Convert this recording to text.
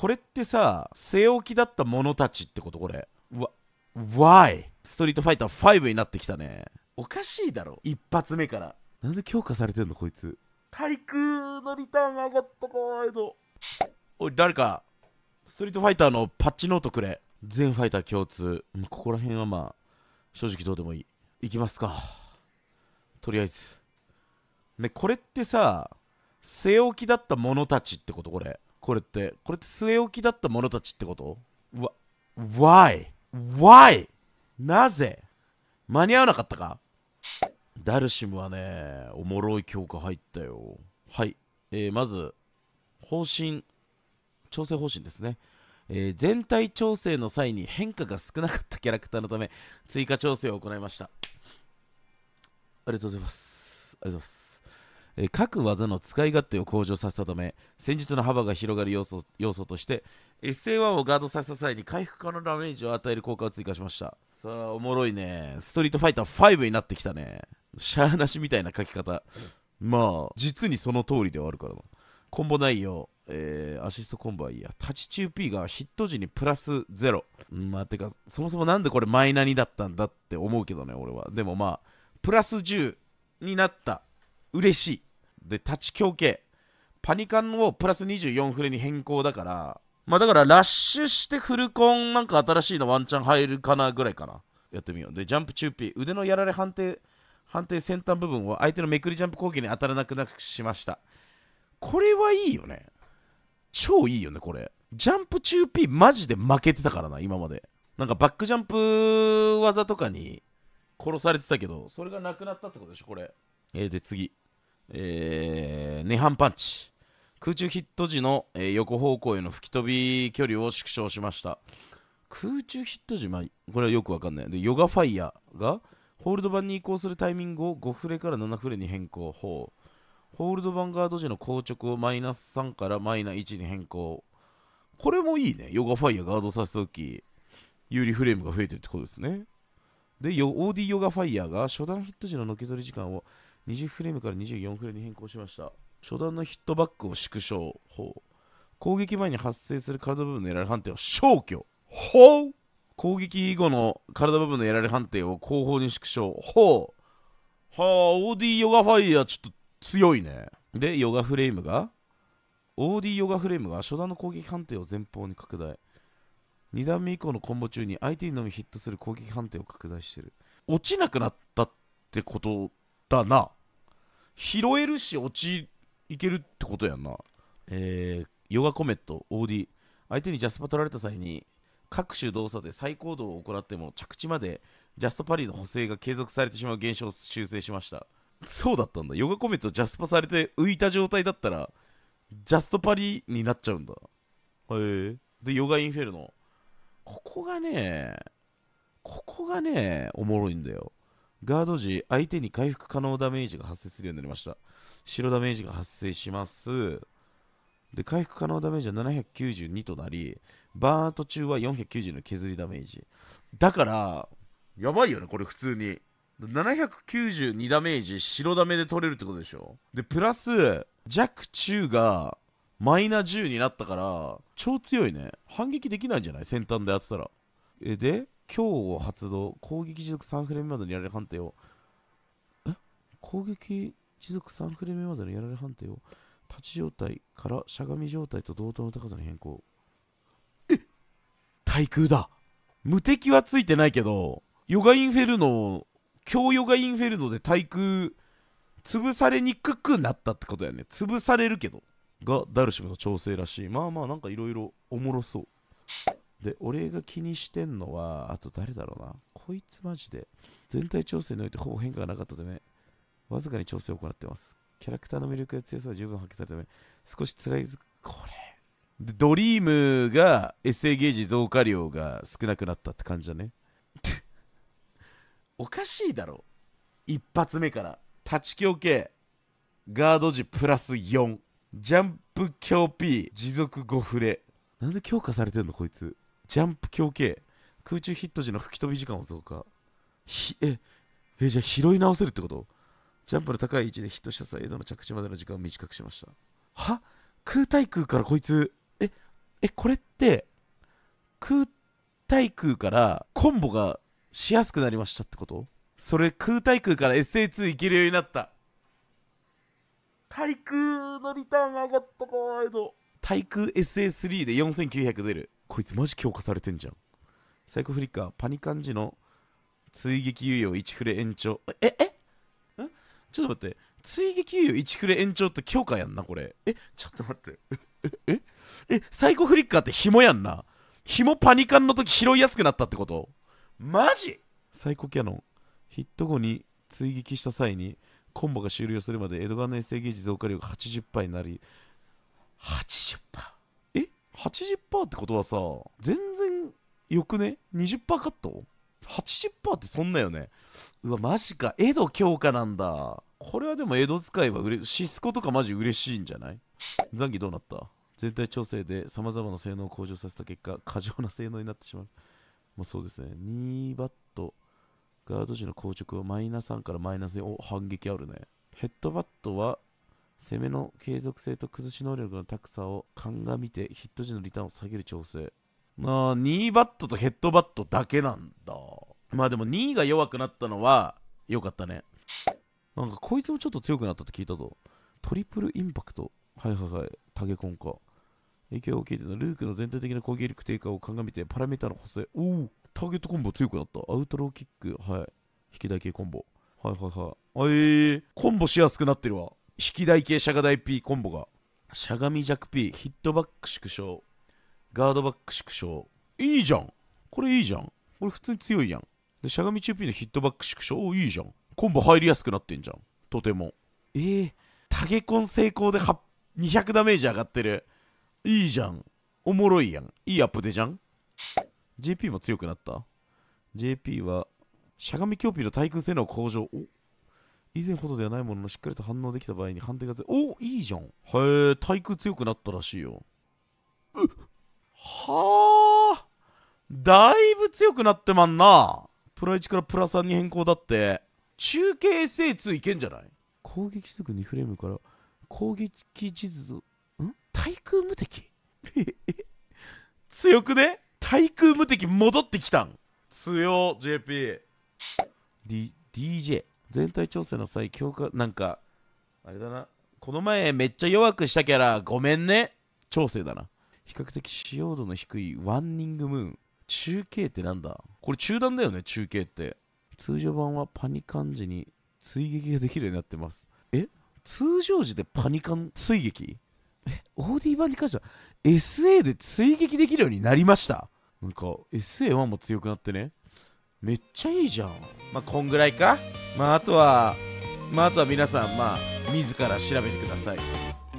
これってさ背置きだった者たちってことこれわ Why? ストリートファイター5になってきたねおかしいだろ一発目からなんで強化されてんのこいつ対空のリターン上がったかわいのおい誰かストリートファイターのパッチノートくれ全ファイター共通ここら辺はまあ正直どうでもいいいきますかとりあえずねこれってさ背置きだった者たちってことこれこれってこれって据え置きだった者たちってことわ Why? Why? なぜ間に合わなかったかダルシムはね、おもろい強化入ったよ。はい。えー、まず、方針、調整方針ですね。えー、全体調整の際に変化が少なかったキャラクターのため、追加調整を行いました。ありがとうございます。ありがとうございます。え各技の使い勝手を向上させたため戦術の幅が広がる要素要素として SA1 をガードさせた際に回復可能ダメージを与える効果を追加しましたさあおもろいねストリートファイター5になってきたねシャーなしみたいな書き方まあ実にその通りではあるからなコンボ内容えー、アシストコンボはいいや。立ち中 P がヒット時にプラス0。まあ、てか、そもそもなんでこれマイナにだったんだって思うけどね、俺は。でもまあ、プラス10になった。嬉しい。で、立ち強系。パニカンをプラス24フレに変更だから、まあだからラッシュしてフルコンなんか新しいのワンチャン入るかなぐらいかな。やってみよう。で、ジャンプチューピー。腕のやられ判定、判定先端部分を相手のめくりジャンプ攻撃に当たらなくなしました。これはいいよね。超いいよね、これ。ジャンプチューピーマジで負けてたからな、今まで。なんかバックジャンプ技とかに殺されてたけど、それがなくなったってことでしょ、これ。えー、で、次。えー、ネハンパンチ。空中ヒット時の、えー、横方向への吹き飛び距離を縮小しました。空中ヒット時、まあ、これはよくわかんない。で、ヨガファイヤーが、ホールド版に移行するタイミングを5フレから7フレに変更。ホールド版ガード時の硬直をマイナス3からマイナ1に変更。これもいいね。ヨガファイヤーガードさせたとき、有利フレームが増えてるってことですね。で、OD ヨガファイヤーが初段ヒット時ののけぞり時間を20フレームから24フレームに変更しました。初段のヒットバックを縮小。ほう。攻撃前に発生する体部分のエラル判定を消去。ほう攻撃後の体部分のエラル判定を後方に縮小。ほうはあ、OD ヨガファイヤーちょっと強いね。で、ヨガフレームが ?OD ヨガフレームが初段の攻撃判定を前方に拡大。2段目以降のコンボ中に相手にのみヒットする攻撃判定を拡大してる。落ちなくなったってことだな拾えるし落ちいけるってことやんなえー、ヨガコメット OD 相手にジャスパ取られた際に各種動作で再行動を行っても着地までジャストパリの補正が継続されてしまう現象を修正しましたそうだったんだヨガコメットジャスパされて浮いた状態だったらジャストパリになっちゃうんだへえでヨガインフェルノここがねここがねおもろいんだよガード時、相手に回復可能ダメージが発生するようになりました。白ダメージが発生します。で、回復可能ダメージは792となり、バーン途中は490の削りダメージ。だから、やばいよね、これ普通に。792ダメージ、白ダメで取れるってことでしょで、プラス、弱中がマイナ10になったから、超強いね。反撃できないんじゃない先端でやってたら。え、で、強を発動、攻撃持続3フレームまでのやられ判定を、え攻撃持続3フレームまでのやられ判定を、立ち状態からしゃがみ状態と同等の高さに変更。え対空だ無敵はついてないけど、ヨガインフェルノ、強ヨガインフェルノで対空、潰されにくくなったってことやね。潰されるけど。が、ダルシムの調整らしい。まあまあ、なんかいろいろおもろそう。で、俺が気にしてんのは、あと誰だろうな。こいつマジで。全体調整においてほぼ変化がなかったため、わずかに調整を行ってます。キャラクターの魅力や強さは十分発揮されたため、少し辛いこれ。で、ドリームが SA ゲージ増加量が少なくなったって感じだね。おかしいだろ。一発目から。立ち強系。ガード時プラス4。ジャンプ強 P。持続5フレ。なんで強化されてんのこいつ。ジャンプ強系空中ヒット時の吹き飛び時間を増加ひええじゃあ拾い直せるってことジャンプの高い位置でヒットした際、江戸の着地までの時間を短くしましたは空対空からこいつええこれって空対空からコンボがしやすくなりましたってことそれ空対空から SA2 いけるようになった対空のリターン上がったかワイド対空 SA3 で4900出るこいつマジ強化されてんじゃんサイコフリッカーパニカン時の追撃猶予1フレ延長ええんちょっと待って追撃猶予1フレ延長って強化やんなこれえちょっと待ってえええサイコフリッカーって紐やんな紐パニカンの時拾いやすくなったってことマジサイコキャノンヒット後に追撃した際にコンボが終了するまで江戸川の衛生ゲージ増加量が80%になり80%パ80%ってことはさ全然よくね20%カット ?80% ってそんなよねうわマジか江戸強化なんだこれはでも江戸使いはシスコとかマジ嬉しいんじゃない残機どうなった全体調整で様々な性能を向上させた結果過剰な性能になってしまうまあそうですね2バットガード時の硬直はマイナス3からマイナス4お反撃あるねヘッドバットは攻めの継続性と崩し能力の高さを鑑みてヒット時のリターンを下げる調整まあ2バットとヘッドバットだけなんだまあでも2が弱くなったのは良かったねなんかこいつもちょっと強くなったって聞いたぞトリプルインパクトはいはいはいタゲコンか影響を受けてのルークの全体的な攻撃力低下を鑑みてパラメータの補正おおターゲットコンボ強くなったアウトローキックはい引き台系コンボはいはいはいあえー、コンボしやすくなってるわ引き台系シャガ台 P コンボがしゃがみ弱 P ヒットバック縮小ガードバック縮小いいじゃんこれいいじゃんこれ普通に強いやんでしゃがみ中 P のヒットバック縮小おいいじゃんコンボ入りやすくなってんじゃんとてもえー、タゲコン成功で200ダメージ上がってるいいじゃんおもろいやんいいアップでじゃん JP も強くなった JP はしゃがみ強 P の対空性能向上お以前ほどではないもののしっかりと反応できた場合に判定がおいいじゃんへえ対空強くなったらしいよはあだいぶ強くなってまんなプラ1からプラ3に変更だって中継 SA2 いけんじゃない攻撃すぐ2フレームから攻撃地図ん対空無敵強くね対空無敵戻ってきたん強 JP D DJ 全体調整の際強化なんかあれだなこの前めっちゃ弱くしたキャラごめんね調整だな比較的使用度の低いワンニングムーン中継ってなんだこれ中断だよね中継って通常版はパニカン時に追撃ができるようになってますえ通常時でパニカン追撃え OD 版に関しては SA で追撃できるようになりましたなんか SA1 も強くなってねめっちゃいいじゃんまあこんぐらいかまあ、あとは、まあ、あとは皆さん、まあ、自ら調べてください。